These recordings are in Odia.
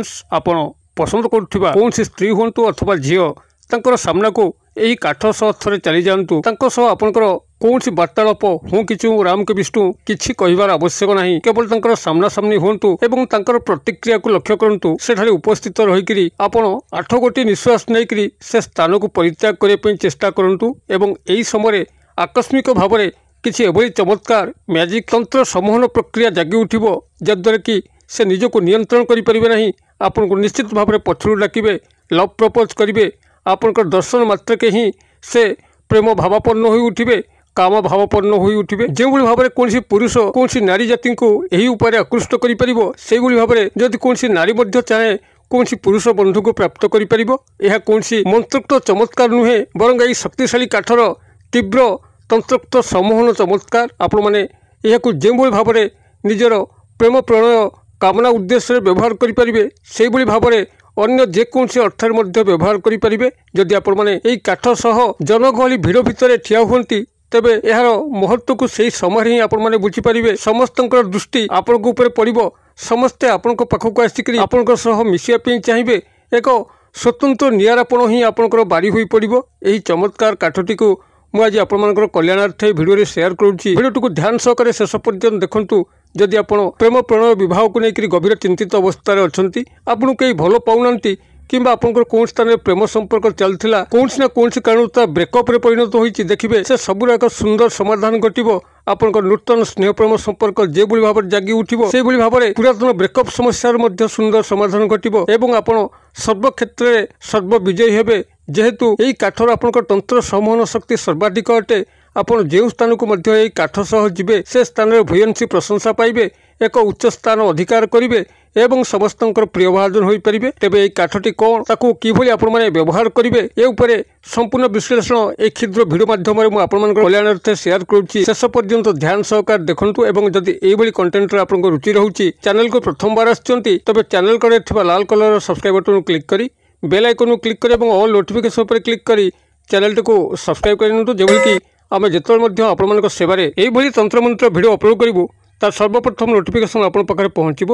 ଫ୍ରେଣ୍ଡସ୍ ଆପଣ ପସନ୍ଦ କରୁଥିବା କୌଣସି ସ୍ତ୍ରୀ ହୁଅନ୍ତୁ ଅଥବା ଝିଅ ତାଙ୍କର ସାମ୍ନାକୁ ଏହି କାଠ ସହ ଥରେ ଚାଲିଯାଆନ୍ତୁ ତାଙ୍କ ସହ ଆପଣଙ୍କର କୌଣସି ବାର୍ତ୍ତାଳାପ ହୁଁ କିଛି ହୁଁ ରାମ କି ବିଷ୍ଣୁ କିଛି କହିବାର ଆବଶ୍ୟକ ନାହିଁ କେବଳ ତାଙ୍କର ସାମ୍ନା ସାମ୍ନି ହୁଅନ୍ତୁ ଏବଂ ତାଙ୍କର ପ୍ରତିକ୍ରିୟାକୁ ଲକ୍ଷ୍ୟ କରନ୍ତୁ ସେଠାରେ ଉପସ୍ଥିତ ରହିକରି ଆପଣ ଆଠ ଗୋଟି ନିଶ୍ୱାସ ନେଇକରି ସେ ସ୍ଥାନକୁ ପରିତ୍ୟାଗ କରିବା ପାଇଁ ଚେଷ୍ଟା କରନ୍ତୁ ଏବଂ ଏହି ସମୟରେ ଆକସ୍ମିକ ଭାବରେ କିଛି ଏଭଳି ଚମତ୍କାର ମ୍ୟାଜିକ୍ ତନ୍ତ୍ର ସମୂହନ ପ୍ରକ୍ରିୟା ଜାଗି ଉଠିବ ଯାଦ୍ୱାରା କି ସେ ନିଜକୁ ନିୟନ୍ତ୍ରଣ କରିପାରିବେ ନାହିଁ ଆପଣଙ୍କୁ ନିଶ୍ଚିତ ଭାବରେ ପଛରୁ ଡାକିବେ ଲଭ୍ ପ୍ରପୋଜ୍ କରିବେ ଆପଣଙ୍କର ଦର୍ଶନ ମାତ୍ରକେ ହିଁ ସେ ପ୍ରେମ ଭାବାପନ୍ନ ହୋଇ ଉଠିବେ କାମ ଭାବପନ୍ନ ହୋଇ ଉଠିବେ ଯେଉଁଭଳି ଭାବରେ କୌଣସି ପୁରୁଷ କୌଣସି ନାରୀ ଜାତିଙ୍କୁ ଏହି ଉପାୟରେ ଆକୃଷ୍ଟ କରିପାରିବ ସେହିଭଳି ଭାବରେ ଯଦି କୌଣସି ନାରୀ ମଧ୍ୟ ଚାହେଁ କୌଣସି ପୁରୁଷ ବନ୍ଧୁକୁ ପ୍ରାପ୍ତ କରିପାରିବ ଏହା କୌଣସି ମନ୍ତୃକ୍ତ ଚମତ୍କାର ନୁହେଁ ବରଂ ଏହି ଶକ୍ତିଶାଳୀ କାଠର ତୀବ୍ର ତନ୍ତ୍ରୋକ୍ତ ସମୂହନ ଚମତ୍କାର ଆପଣମାନେ ଏହାକୁ ଯେଉଁଭଳି ଭାବରେ ନିଜର ପ୍ରେମ ପ୍ରଣୟ কামনা উদ্দেশ্যে ব্যবহার করে পে সেইভাবে ভাবে অন্য যে যেকোন অর্থের মধ্যে ব্যবহার করে পে যদি আপনার এই কাঠ সহ জনগহলি ভিড় ভিতরে ঠিয়া হুম তবে ইয়াৰ মহত্বক সেই সময় হি আপনার বুঝিপারে সমস্ত দৃষ্টি আপনার উপরে পড়ব সমস্তে আপনার পাখক আসি আপনার সহ মিশিয়া চাইবে এক স্বতন্ত্ৰ নিয়াৰাপণ হি আপনাৰ বাড়ি হৈ পড়ব এই চমৎকাৰ কাঠটি মু আজ আপনাৰ কল্যাণাৰ্থে ভিডিঅ'ৰে সেয়াৰ কৰছি ভিডিওটি ধ্যান সহকাৰে শেষ পৰ্যন্ত দেখন্তু ଯଦି ଆପଣ ପ୍ରେମ ପ୍ରଣୟ ବିବାହକୁ ନେଇକରି ଗଭୀର ଚିନ୍ତିତ ଅବସ୍ଥାରେ ଅଛନ୍ତି ଆପଣ କେହି ଭଲ ପାଉନାହାନ୍ତି କିମ୍ବା ଆପଣଙ୍କର କୌଣସି ସ୍ଥାନରେ ପ୍ରେମ ସମ୍ପର୍କ ଚାଲିଥିଲା କୌଣସି ନା କୌଣସି କାରଣରୁ ତା ବ୍ରେକଅପ୍ରେ ପରିଣତ ହୋଇଛି ଦେଖିବେ ସେ ସବୁର ଏକ ସୁନ୍ଦର ସମାଧାନ ଘଟିବ ଆପଣଙ୍କ ନୂତନ ସ୍ନେହ ପ୍ରେମ ସମ୍ପର୍କ ଯେଭଳି ଭାବରେ ଜାଗି ଉଠିବ ସେହିଭଳି ଭାବରେ ପୁରାତନ ବ୍ରେକଅପ୍ ସମସ୍ୟାର ମଧ୍ୟ ସୁନ୍ଦର ସମାଧାନ ଘଟିବ ଏବଂ ଆପଣ ସର୍ବକ୍ଷେତ୍ରରେ ସର୍ବ ବିଜୟୀ ହେବେ ଯେହେତୁ ଏହି କାଠର ଆପଣଙ୍କ ତନ୍ତ୍ର ସମୂହନ ଶକ୍ତି ସର୍ବାଧିକ ଅଟେ ଆପଣ ଯେଉଁ ସ୍ଥାନକୁ ମଧ୍ୟ ଏହି କାଠ ସହ ଯିବେ ସେ ସ୍ଥାନରେ ଭୂୟସୀ ପ୍ରଶଂସା ପାଇବେ ଏକ ଉଚ୍ଚ ସ୍ଥାନ ଅଧିକାର କରିବେ ଏବଂ ସମସ୍ତଙ୍କର ପ୍ରିୟ ଭାଜନ ହୋଇପାରିବେ ତେବେ ଏହି କାଠଟି କ'ଣ ତାକୁ କିଭଳି ଆପଣମାନେ ବ୍ୟବହାର କରିବେ ଏ ଉପରେ ସମ୍ପୂର୍ଣ୍ଣ ବିଶ୍ଳେଷଣ ଏହି କ୍ଷୁଦ୍ର ଭିଡ଼ିଓ ମାଧ୍ୟମରେ ମୁଁ ଆପଣମାନଙ୍କ କଲ୍ୟାଣାର୍ଥେ ସେୟାର କରୁଛି ଶେଷ ପର୍ଯ୍ୟନ୍ତ ଧ୍ୟାନ ସହକାର ଦେଖନ୍ତୁ ଏବଂ ଯଦି ଏଇଭଳି କଣ୍ଟେଣ୍ଟରେ ଆପଣଙ୍କ ରୁଚି ରହୁଛି ଚ୍ୟାନେଲକୁ ପ୍ରଥମବାର ଆସିଛନ୍ତି ତେବେ ଚ୍ୟାନେଲ କଡ଼ରେ ଥିବା ଲାଲ କଲରର ସବସ୍କ୍ରାଇବ୍ ବଟନକୁ କ୍ଲିକ୍ କରି ବେଲ୍ ଆଇକନକୁ କ୍ଲିକ୍ କରି ଏବଂ ଅଲ୍ ନୋଟିଫିକେସନ୍ ଉପରେ କ୍ଲିକ୍ କରି ଚ୍ୟାନେଲଟିକୁ ସବସ୍କ୍ରାଇବ୍ କରିନିଅନ୍ତୁ ଯେଭଳିକି ଆମେ ଯେତେବେଳେ ମଧ୍ୟ ଆପଣମାନଙ୍କ ସେବାରେ ଏହିଭଳି ତନ୍ତ୍ରମନ୍ତ୍ର ଭିଡ଼ିଓ ଅପଲୋଡ଼ କରିବୁ ତା ସର୍ବପ୍ରଥମ ନୋଟିଫିକେସନ୍ ଆପଣଙ୍କ ପାଖରେ ପହଞ୍ଚିବ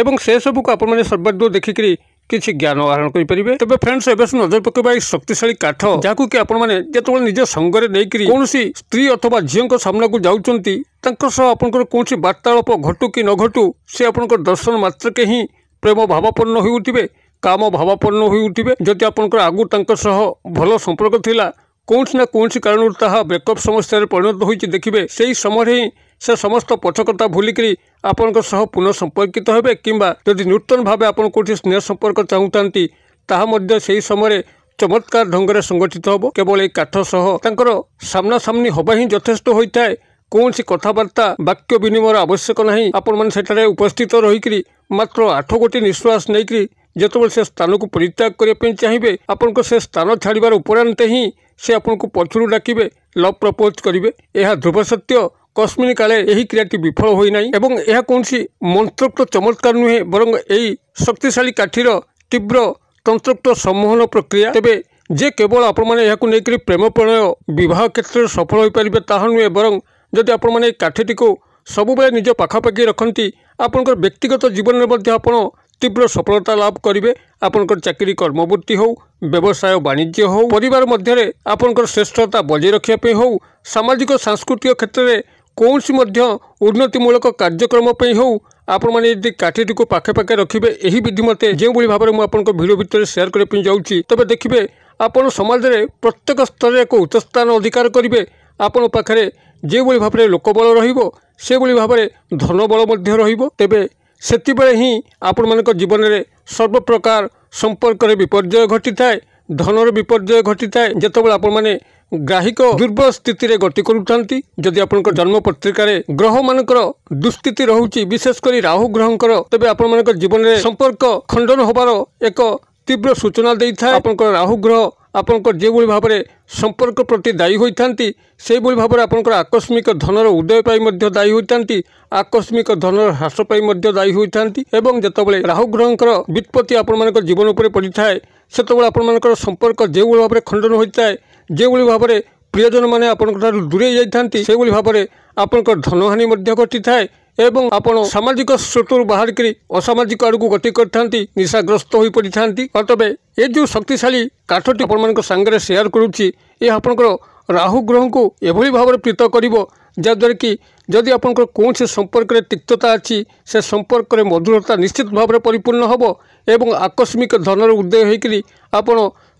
ଏବଂ ସେସବୁକୁ ଆପଣମାନେ ସର୍ବାଦୃ ଦେଖିକରି କିଛି ଜ୍ଞାନ ଆହରଣ କରିପାରିବେ ତେବେ ଫ୍ରେଣ୍ଡସ୍ ଏବେ ସବୁ ନଜର ପକାଇବା ଏହି ଶକ୍ତିଶାଳୀ କାଠ ଯାହାକୁ କି ଆପଣମାନେ ଯେତେବେଳେ ନିଜ ସଙ୍ଗରେ ନେଇକରି କୌଣସି ସ୍ତ୍ରୀ ଅଥବା ଝିଅଙ୍କ ସାମ୍ନାକୁ ଯାଉଛନ୍ତି ତାଙ୍କ ସହ ଆପଣଙ୍କର କୌଣସି ବାର୍ତ୍ତାଳାପ ଘଟୁ କି ନ ଘଟୁ ସେ ଆପଣଙ୍କ ଦର୍ଶନ ମାତ୍ରକେ ହିଁ ପ୍ରେମ ଭାବପୂର୍ଣ୍ଣ ହେଉଥିବେ କାମ ଭାବପୂର୍ଣ୍ଣ ହେଉଥିବେ ଯଦି ଆପଣଙ୍କର ଆଗକୁ ତାଙ୍କ ସହ ଭଲ ସମ୍ପର୍କ ଥିଲା କୌଣସି ନା କୌଣସି କାରଣରୁ ତାହା ବ୍ରେକଅପ୍ ସମସ୍ୟାରେ ପରିଣତ ହୋଇଛି ଦେଖିବେ ସେହି ସମୟରେ ହିଁ ସେ ସମସ୍ତ ପଛକଥା ଭୁଲିକରି ଆପଣଙ୍କ ସହ ପୁନଃ ସମ୍ପର୍କିତ ହେବେ କିମ୍ବା ଯଦି ନୂତନ ଭାବେ ଆପଣ କେଉଁଠି ସ୍ନେହ ସମ୍ପର୍କ ଚାହୁଁଥାନ୍ତି ତାହା ମଧ୍ୟ ସେହି ସମୟରେ ଚମତ୍କାର ଢଙ୍ଗରେ ସଂଗଠିତ ହେବ କେବଳ ଏହି କାଠ ସହ ତାଙ୍କର ସାମ୍ନାସାମ୍ନି ହେବା ହିଁ ଯଥେଷ୍ଟ ହୋଇଥାଏ କୌଣସି କଥାବାର୍ତ୍ତା ବାକ୍ୟ ବିନିମୟର ଆବଶ୍ୟକ ନାହିଁ ଆପଣମାନେ ସେଠାରେ ଉପସ୍ଥିତ ରହିକରି ମାତ୍ର ଆଠ ଗୋଟି ନିଶ୍ୱାସ ନେଇକରି ଯେତେବେଳେ ସେ ସ୍ଥାନକୁ ପରିତ୍ୟାଗ କରିବା ପାଇଁ ଚାହିଁବେ ଆପଣଙ୍କ ସେ ସ୍ଥାନ ଛାଡ଼ିବାର ଉପରାନ୍ତେ ହିଁ ସେ ଆପଣଙ୍କୁ ପଛରୁ ଡାକିବେ ଲଭ୍ ପ୍ରପୋଜ୍ କରିବେ ଏହା ଧ୍ରୁବ ସତ୍ୟ କସ୍ମିନ କାଳେ ଏହି କ୍ରିୟାଟି ବିଫଳ ହୋଇନାହିଁ ଏବଂ ଏହା କୌଣସି ମନ୍ତ୍ରୋକ୍ତ ଚମତ୍କାର ନୁହେଁ ବରଂ ଏହି ଶକ୍ତିଶାଳୀ କାଠିର ତୀବ୍ର ତନ୍ତ୍ରୋକ୍ତ ସମ୍ମୋହନ ପ୍ରକ୍ରିୟା ତେବେ ଯେ କେବଳ ଆପଣମାନେ ଏହାକୁ ନେଇକରି ପ୍ରେମ ପ୍ରଣୟ ବିବାହ କ୍ଷେତ୍ରରେ ସଫଳ ହୋଇପାରିବେ ତାହା ନୁହେଁ ବରଂ ଯଦି ଆପଣମାନେ ଏହି କାଠିଟିକୁ ସବୁବେଳେ ନିଜ ପାଖାପାଖି ରଖନ୍ତି ଆପଣଙ୍କର ବ୍ୟକ୍ତିଗତ ଜୀବନରେ ମଧ୍ୟ ଆପଣ ତୀବ୍ର ସଫଳତା ଲାଭ କରିବେ ଆପଣଙ୍କର ଚାକିରି କର୍ମବୃତ୍ତି ହେଉ ବ୍ୟବସାୟ ବାଣିଜ୍ୟ ହେଉ ପରିବାର ମଧ୍ୟରେ ଆପଣଙ୍କର ଶ୍ରେଷ୍ଠତା ବଜାୟ ରଖିବା ପାଇଁ ହେଉ ସାମାଜିକ ସାଂସ୍କୃତିକ କ୍ଷେତ୍ରରେ କୌଣସି ମଧ୍ୟ ଉନ୍ନତିମୂଳକ କାର୍ଯ୍ୟକ୍ରମ ପାଇଁ ହେଉ ଆପଣମାନେ ଯଦି କାଠିଟିକୁ ପାଖେପାଖେ ରଖିବେ ଏହି ବିଧି ମୋତେ ଯେଉଁଭଳି ଭାବରେ ମୁଁ ଆପଣଙ୍କ ଭିଡ଼ିଓ ଭିତରେ ସେୟାର କରିବା ପାଇଁ ଯାଉଛି ତେବେ ଦେଖିବେ ଆପଣ ସମାଜରେ ପ୍ରତ୍ୟେକ ସ୍ତରରେ ଏକ ଉଚ୍ଚସ୍ଥାନ ଅଧିକାର କରିବେ ଆପଣଙ୍କ ପାଖରେ ଯେଉଁଭଳି ଭାବରେ ଲୋକବଳ ରହିବ ସେଭଳି ଭାବରେ ଧନବଳ ମଧ୍ୟ ରହିବ ତେବେ ସେତେବେଳେ ହିଁ ଆପଣମାନଙ୍କ ଜୀବନରେ ସର୍ବପ୍ରକାର ସମ୍ପର୍କରେ ବିପର୍ଯ୍ୟୟ ଘଟିଥାଏ ଧନର ବିପର୍ଯ୍ୟୟ ଘଟିଥାଏ ଯେତେବେଳେ ଆପଣମାନେ ଗ୍ରାହିକ ଦୁର୍ବଳ ସ୍ଥିତିରେ ଗତି କରୁଥାନ୍ତି ଯଦି ଆପଣଙ୍କ ଜନ୍ମ ପତ୍ରିକାରେ ଗ୍ରହମାନଙ୍କର ଦୁଃସ୍ଥିତି ରହୁଛି ବିଶେଷ କରି ରାହୁ ଗ୍ରହଙ୍କର ତେବେ ଆପଣମାନଙ୍କ ଜୀବନରେ ସମ୍ପର୍କ ଖଣ୍ଡନ ହେବାର ଏକ ତୀବ୍ର ସୂଚନା ଦେଇଥାଏ ଆପଣଙ୍କର ରାହୁ ଗ୍ରହ ଆପଣଙ୍କର ଯେଉଁଭଳି ଭାବରେ ସମ୍ପର୍କ ପ୍ରତି ଦାୟୀ ହୋଇଥାନ୍ତି ସେହିଭଳି ଭାବରେ ଆପଣଙ୍କର ଆକସ୍ମିକ ଧନର ଉଦୟ ପାଇଁ ମଧ୍ୟ ଦାୟୀ ହୋଇଥାନ୍ତି ଆକସ୍ମିକ ଧନର ହ୍ରାସ ପାଇଁ ମଧ୍ୟ ଦାୟୀ ହୋଇଥାନ୍ତି ଏବଂ ଯେତେବେଳେ ରାହୁ ଗ୍ରହଙ୍କର ବିତ୍ପତ୍ତି ଆପଣମାନଙ୍କ ଜୀବନ ଉପରେ ପଡ଼ିଥାଏ ସେତେବେଳେ ଆପଣମାନଙ୍କର ସମ୍ପର୍କ ଯେଉଁଭଳି ଭାବରେ ଖଣ୍ଡନ ହୋଇଥାଏ ଯେଉଁଭଳି ଭାବରେ ପ୍ରିୟଜନମାନେ ଆପଣଙ୍କ ଠାରୁ ଦୂରେଇ ଯାଇଥାନ୍ତି ସେହିଭଳି ଭାବରେ ଆପଣଙ୍କର ଧନହାନି ମଧ୍ୟ ଘଟିଥାଏ ଏବଂ ଆପଣ ସାମାଜିକ ସ୍ରୋତରୁ ବାହାରିକରି ଅସାମାଜିକ ଆଡ଼କୁ ଗତି କରିଥାନ୍ତି ନିଶାଗ୍ରସ୍ତ ହୋଇପଡ଼ିଥାନ୍ତି ତେବେ ଏ ଯେଉଁ ଶକ୍ତିଶାଳୀ କାଠଟି ଆପଣମାନଙ୍କ ସାଙ୍ଗରେ ସେୟାର କରୁଛି ଏହା ଆପଣଙ୍କର ରାହୁ ଗ୍ରହଙ୍କୁ ଏଭଳି ଭାବରେ ପ୍ରୀତ କରିବ ଯାହାଦ୍ୱାରା କି ଯଦି ଆପଣଙ୍କର କୌଣସି ସମ୍ପର୍କରେ ତିକ୍ତତା ଅଛି ସେ ସମ୍ପର୍କରେ ମଧୁରତା ନିଶ୍ଚିତ ଭାବରେ ପରିପୂର୍ଣ୍ଣ ହେବ ଏବଂ ଆକସ୍ମିକ ଧନର ଉଦୟ ହୋଇକରି ଆପଣ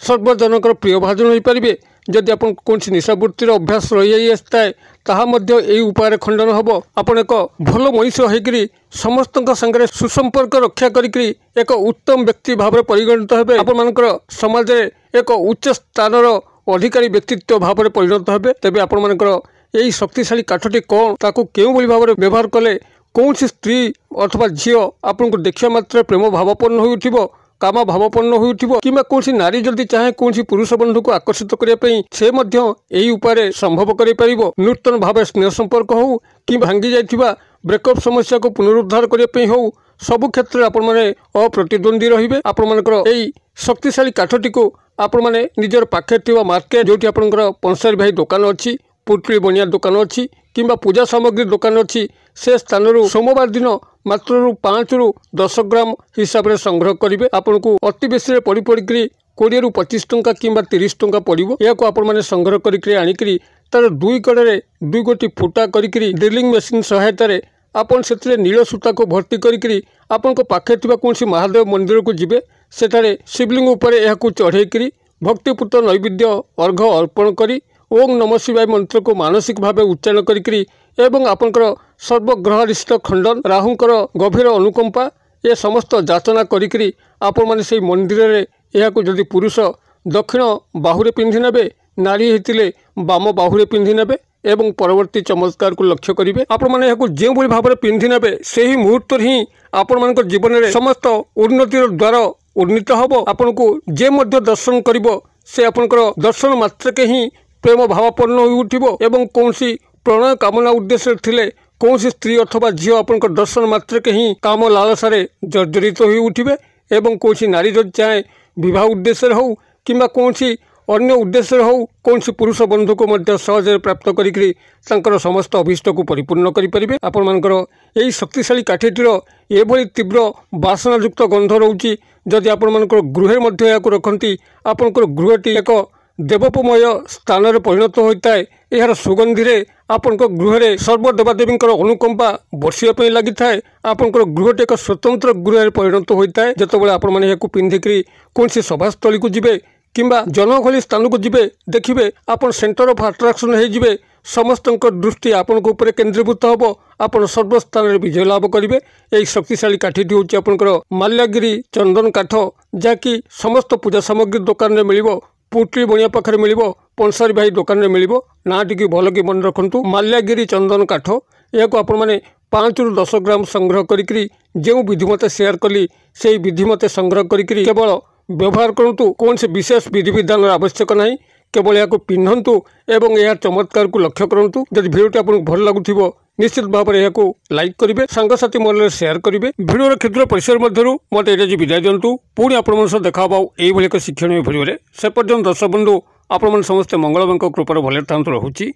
ସର୍ବଜନଙ୍କର ପ୍ରିୟ ଭାଜନ ହୋଇପାରିବେ ଯଦି ଆପଣଙ୍କ କୌଣସି ନିଶାବୃତ୍ତିର ଅଭ୍ୟାସ ରହିଯାଇଥାଏ ତାହା ମଧ୍ୟ ଏହି ଉପାୟରେ ଖଣ୍ଡନ ହେବ ଆପଣ ଏକ ଭଲ ମଣିଷ ହୋଇକରି ସମସ୍ତଙ୍କ ସାଙ୍ଗରେ ସୁସମ୍ପର୍କ ରକ୍ଷା କରିକି ଏକ ଉତ୍ତମ ବ୍ୟକ୍ତି ଭାବରେ ପରିଗଣିତ ହେବେ ଆପଣମାନଙ୍କର ସମାଜରେ ଏକ ଉଚ୍ଚ ସ୍ଥାନର ଅଧିକାରୀ ବ୍ୟକ୍ତିତ୍ୱ ଭାବରେ ପରିଣତ ହେବେ ତେବେ ଆପଣମାନଙ୍କର ଏହି ଶକ୍ତିଶାଳୀ କାଠଟି କ'ଣ ତାକୁ କେଉଁଭଳି ଭାବରେ ବ୍ୟବହାର କଲେ କୌଣସି ସ୍ତ୍ରୀ ଅଥବା ଝିଅ ଆପଣଙ୍କୁ ଦେଖିବା ମାତ୍ରେ ପ୍ରେମ ଭାବପୂର୍ଣ୍ଣ ହେଉଥିବ କାମ ଭାବପୂର୍ଣ୍ଣ ହେଉଥିବ କିମ୍ବା କୌଣସି ନାରୀ ଯଦି ଚାହେଁ କୌଣସି ପୁରୁଷ ବନ୍ଧୁକୁ ଆକର୍ଷିତ କରିବା ପାଇଁ ସେ ମଧ୍ୟ ଏହି ଉପାୟରେ ସମ୍ଭବ କରିପାରିବ ନୂତନ ଭାବେ ସ୍ନେହ ସମ୍ପର୍କ ହେଉ କି ଭାଙ୍ଗି ଯାଇଥିବା ବ୍ରେକଅପ୍ ସମସ୍ୟାକୁ ପୁନରୁଦ୍ଧାର କରିବା ପାଇଁ ହେଉ ସବୁ କ୍ଷେତ୍ରରେ ଆପଣମାନେ ଅପ୍ରତିଦ୍ୱନ୍ଦ୍ୱୀ ରହିବେ ଆପଣମାନଙ୍କର ଏହି ଶକ୍ତିଶାଳୀ କାଠଟିକୁ ଆପଣମାନେ ନିଜର ପାଖରେ ଥିବା ମାର୍କେଟ ଯେଉଁଠି ଆପଣଙ୍କର ପଞ୍ଚାରୀ ଭାଇ ଦୋକାନ ଅଛି ପୁଟୁଳି ବଣିଆ ଦୋକାନ ଅଛି କିମ୍ବା ପୂଜା ସାମଗ୍ରୀ ଦୋକାନ ଅଛି ସେ ସ୍ଥାନରୁ ସୋମବାର ଦିନ ମାତ୍ର ପାଞ୍ଚରୁ ଦଶ ଗ୍ରାମ ହିସାବରେ ସଂଗ୍ରହ କରିବେ ଆପଣଙ୍କୁ ଅତି ବେଶୀରେ ପଡ଼ି ପଡ଼ିକିରି କୋଡ଼ିଏରୁ ପଚିଶ ଟଙ୍କା କିମ୍ବା ତିରିଶ ଟଙ୍କା ପଡ଼ିବ ଏହାକୁ ଆପଣମାନେ ସଂଗ୍ରହ କରିକିରି ଆଣିକିରି ତା'ର ଦୁଇ କଡ଼ରେ ଦୁଇ ଗୋଟି ଫୁଟା କରିକିରି ଡ୍ରିଲିଂ ମେସିନ୍ ସହାୟତାରେ ଆପଣ ସେଥିରେ ନୀଳ ସୂତାକୁ ଭର୍ତ୍ତି କରିକିରି ଆପଣଙ୍କ ପାଖରେ ଥିବା କୌଣସି ମହାଦେବ ମନ୍ଦିରକୁ ଯିବେ ସେଠାରେ ଶିବଲିଙ୍ଗ ଉପରେ ଏହାକୁ ଚଢ଼େଇକିରି ଭକ୍ତିପୂତ ନୈବେଦ୍ୟ ଅର୍ଘ୍ୟ ଅର୍ପଣ କରି ଓଂ ନମଃ ଶିବାୟ ମନ୍ତ୍ରକୁ ମାନସିକ ଭାବେ ଉଚ୍ଚାରଣ କରିକିରି ଏବଂ ଆପଣଙ୍କର ସର୍ବଗ୍ରହାରିଷ୍ଟ ଖଣ୍ଡନ ରାହୁଙ୍କର ଗଭୀର ଅନୁକମ୍ପା ଏ ସମସ୍ତ ଯାତନା କରିକିରି ଆପଣମାନେ ସେଇ ମନ୍ଦିରରେ ଏହାକୁ ଯଦି ପୁରୁଷ ଦକ୍ଷିଣ ବାହୁରେ ପିନ୍ଧିନେବେ ନାରୀ ହେଇଥିଲେ ବାମ ବାହୁରେ ପିନ୍ଧିନେବେ ଏବଂ ପରବର୍ତ୍ତୀ ଚମତ୍କାରକୁ ଲକ୍ଷ୍ୟ କରିବେ ଆପଣମାନେ ଏହାକୁ ଯେଉଁଭଳି ଭାବରେ ପିନ୍ଧିନେବେ ସେହି ମୁହୂର୍ତ୍ତରେ ହିଁ ଆପଣମାନଙ୍କ ଜୀବନରେ ସମସ୍ତ ଉନ୍ନତିର ଦ୍ୱାର ଉନ୍ନୀତ ହେବ ଆପଣଙ୍କୁ ଯିଏ ମଧ୍ୟ ଦର୍ଶନ କରିବ ସେ ଆପଣଙ୍କର ଦର୍ଶନ ମାତ୍ରକେ ହିଁ ପ୍ରେମ ଭାବାପନ୍ନ ହୋଇଉଠିବ ଏବଂ କୌଣସି ପ୍ରଣୟ କାମନା ଉଦ୍ଦେଶ୍ୟରେ ଥିଲେ କୌଣସି ସ୍ତ୍ରୀ ଅଥବା ଝିଅ ଆପଣଙ୍କ ଦର୍ଶନ ମାତ୍ରକେ ହିଁ କାମ ଲାଳସାରେ ଜର୍ଜରିତ ହୋଇ ଉଠିବେ ଏବଂ କୌଣସି ନାରୀ ଯଦି ଚାହେଁ ବିବାହ ଉଦ୍ଦେଶ୍ୟରେ ହେଉ କିମ୍ବା କୌଣସି ଅନ୍ୟ ଉଦ୍ଦେଶ୍ୟରେ ହେଉ କୌଣସି ପୁରୁଷ ବନ୍ଧୁକୁ ମଧ୍ୟ ସହଜରେ ପ୍ରାପ୍ତ କରିକି ତାଙ୍କର ସମସ୍ତ ଅଭିଷ୍ଟକୁ ପରିପୂର୍ଣ୍ଣ କରିପାରିବେ ଆପଣମାନଙ୍କର ଏହି ଶକ୍ତିଶାଳୀ କାଠିଟିର ଏଭଳି ତୀବ୍ର ବାସନାଯୁକ୍ତ ଗନ୍ଧ ରହୁଛି ଯଦି ଆପଣମାନଙ୍କର ଗୃହରେ ମଧ୍ୟ ଏହାକୁ ରଖନ୍ତି ଆପଣଙ୍କର ଗୃହଟି ଏକ ଦେବୋପମୟ ସ୍ଥାନରେ ପରିଣତ ହୋଇଥାଏ ଏହାର ସୁଗନ୍ଧିରେ ଆପଣଙ୍କ ଗୃହରେ ସର୍ବ ଦେବାଦେବୀଙ୍କର ଅନୁକମ୍ପା ବର୍ଷିବା ପାଇଁ ଲାଗିଥାଏ ଆପଣଙ୍କର ଗୃହଟି ଏକ ସ୍ୱତନ୍ତ୍ର ଗୃହରେ ପରିଣତ ହୋଇଥାଏ ଯେତେବେଳେ ଆପଣମାନେ ଏହାକୁ ପିନ୍ଧିକରି କୌଣସି ସଭାସ୍ଥଳୀକୁ ଯିବେ କିମ୍ବା ଜନଗହଳି ସ୍ଥାନକୁ ଯିବେ ଦେଖିବେ ଆପଣ ସେଣ୍ଟର ଅଫ୍ ଆଟ୍ରାକ୍ସନ୍ ହୋଇଯିବେ ସମସ୍ତଙ୍କ ଦୃଷ୍ଟି ଆପଣଙ୍କ ଉପରେ କେନ୍ଦ୍ରୀଭୂତ ହେବ ଆପଣ ସର୍ବସ୍ଥାନରେ ବିଜୟ ଲାଭ କରିବେ ଏହି ଶକ୍ତିଶାଳୀ କାଠିଟି ହେଉଛି ଆପଣଙ୍କର ମାଲ୍ୟାଗିରି ଚନ୍ଦନ କାଠ ଯାହାକି ସମସ୍ତ ପୂଜା ସାମଗ୍ରୀ ଦୋକାନରେ ମିଳିବ পুটলি বণিয়া পাখে মিলব পনসারী ভাই দোকানে মিলব নাঁটিকে ভালকি মনে রাখতু মাল্যাগিরি চন্দন কাঠ এখন আপনার ପାଞ୍ଚରୁ ଦଶ ଗ୍ରାମ ସଂଗ୍ରହ କରିକିରି ଯେଉଁ ବିଧି ମୋତେ ସେୟାର କଲି ସେଇ ବିଧି ମୋତେ ସଂଗ୍ରହ କରିକିରି କେବଳ ବ୍ୟବହାର କରନ୍ତୁ କୌଣସି ବିଶେଷ ବିଧିବିଧାନର ଆବଶ୍ୟକ ନାହିଁ କେବଳ ଏହାକୁ ପିନ୍ଧନ୍ତୁ ଏବଂ ଏହାର ଚମତ୍କାରକୁ ଲକ୍ଷ୍ୟ କରନ୍ତୁ ଯଦି ଭିଡ଼ିଓଟି ଆପଣଙ୍କୁ ଭଲ ଲାଗୁଥିବ ନିଶ୍ଚିତ ଭାବରେ ଏହାକୁ ଲାଇକ୍ କରିବେ ସାଙ୍ଗସାଥି ମନରେ ସେୟାର କରିବେ ଭିଡ଼ିଓର କ୍ଷୁଦ୍ର ପରିସର ମଧ୍ୟରୁ ମୋତେ ଏଇଟା ଯିଏ ବିଦାୟ ଦିଅନ୍ତୁ ପୁଣି ଆପଣମାନଙ୍କ ସହ ଦେଖାହେବ ଆଉ ଏଇଭଳି ଏକ ଶିକ୍ଷଣୀୟ ଭିଡ଼ିଓରେ ସେ ପର୍ଯ୍ୟନ୍ତ ଦର୍ଶକ ବନ୍ଧୁ ଆପଣମାନେ ସମସ୍ତେ ମଙ୍ଗଳବାଙ୍କ କୃପାର ଭଲରେ ଥାନ୍ତୁ ରହୁଛି